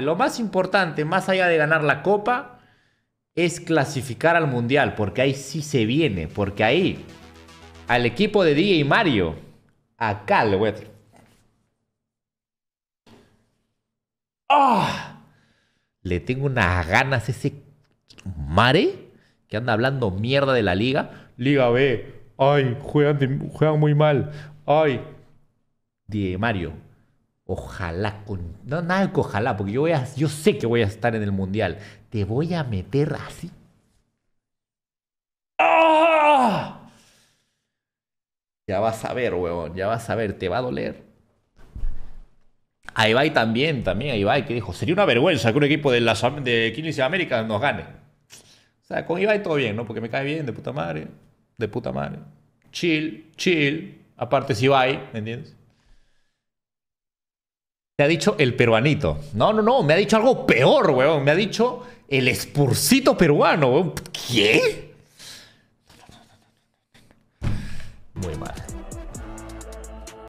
lo más importante, más allá de ganar la copa, es clasificar al mundial, porque ahí sí se viene, porque ahí al equipo de DJ Mario, acá le voy a... ¡Ah! Le tengo unas ganas a ese Mare que anda hablando mierda de la liga. Liga B. Ay, juegan, muy mal. Ay. DJ Mario, Ojalá, con, no, nada que ojalá, porque yo, voy yo sé que voy a estar en el mundial. Te voy a meter así. ¡Ah! Ya vas a ver, huevón, ya vas a ver, te va a doler. A Ibai también, también a Ibai, que dijo, sería una vergüenza que un equipo de, la, de 15 América nos gane. O sea, con Ibai todo bien, ¿no? Porque me cae bien, de puta madre, de puta madre. Chill, chill. Aparte si Ibai, ¿me entiendes? Me ha dicho el peruanito. No, no, no, me ha dicho algo peor, weón. Me ha dicho el espurcito peruano, weón. ¿Qué? Muy mal.